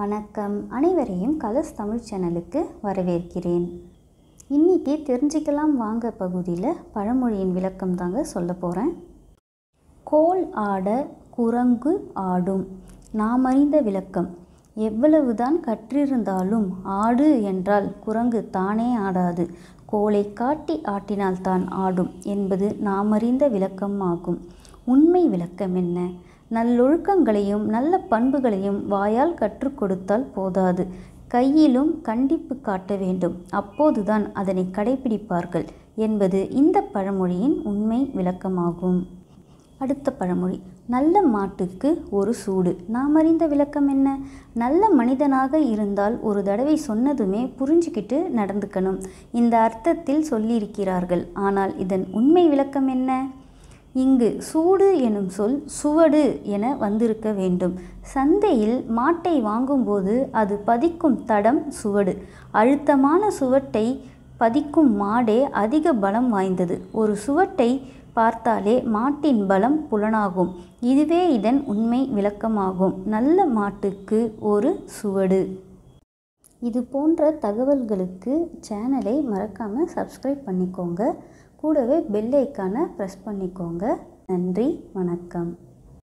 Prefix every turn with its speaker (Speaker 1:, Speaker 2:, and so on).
Speaker 1: வணக்கம் அனைவரையும் கலர்ஸ் தமிழ் சேனலுக்கு வரவேற்கிறேன் இன்றைக்கி தெரிஞ்சுக்கலாம் வாங்க பகுதியில் பழமொழியின் விளக்கம் தாங்க சொல்ல போகிறேன் கோல் ஆட குரங்கு ஆடும் நாம் அறிந்த விளக்கம் எவ்வளவுதான் கற்றிருந்தாலும் ஆடு என்றால் குரங்கு தானே ஆடாது கோலை காட்டி ஆட்டினால்தான் ஆடும் என்பது நாம் அறிந்த விளக்கம் ஆகும் உண்மை விளக்கம் என்ன நல்லொழுக்கங்களையும் நல்ல பண்புகளையும் வாயால் கற்றுக் கொடுத்தால் போதாது கையிலும் கண்டிப்பு காட்ட வேண்டும் அப்போதுதான் அதனை கடைபிடிப்பார்கள் என்பது இந்த பழமொழியின் உண்மை விளக்கமாகும் அடுத்த பழமொழி நல்ல மாட்டுக்கு ஒரு சூடு நாம் அறிந்த விளக்கம் என்ன நல்ல மனிதனாக இருந்தால் ஒரு தடவை சொன்னதுமே புரிஞ்சுக்கிட்டு நடந்துக்கணும் இந்த அர்த்தத்தில் சொல்லியிருக்கிறார்கள் ஆனால் இதன் உண்மை விளக்கம் என்ன இங்கு சூடு எனும் சொல் சுவடு என வந்திருக்க வேண்டும் சந்தையில் மாட்டை வாங்கும்போது அது பதிக்கும் தடம் சுவடு அழுத்தமான சுவட்டை பதிக்கும் மாடே அதிக பலம் வாய்ந்தது ஒரு சுவட்டை பார்த்தாலே மாட்டின் பலம் புலனாகும் இதுவே இதன் உண்மை விளக்கமாகும் நல்ல மாட்டுக்கு ஒரு சுவடு இது போன்ற தகவல்களுக்கு சேனலை மறக்காமல் சப்ஸ்கிரைப் பண்ணிக்கோங்க கூடவே பெல்லைக்கான ப்ரெஸ் பண்ணிக்கோங்க நன்றி வணக்கம்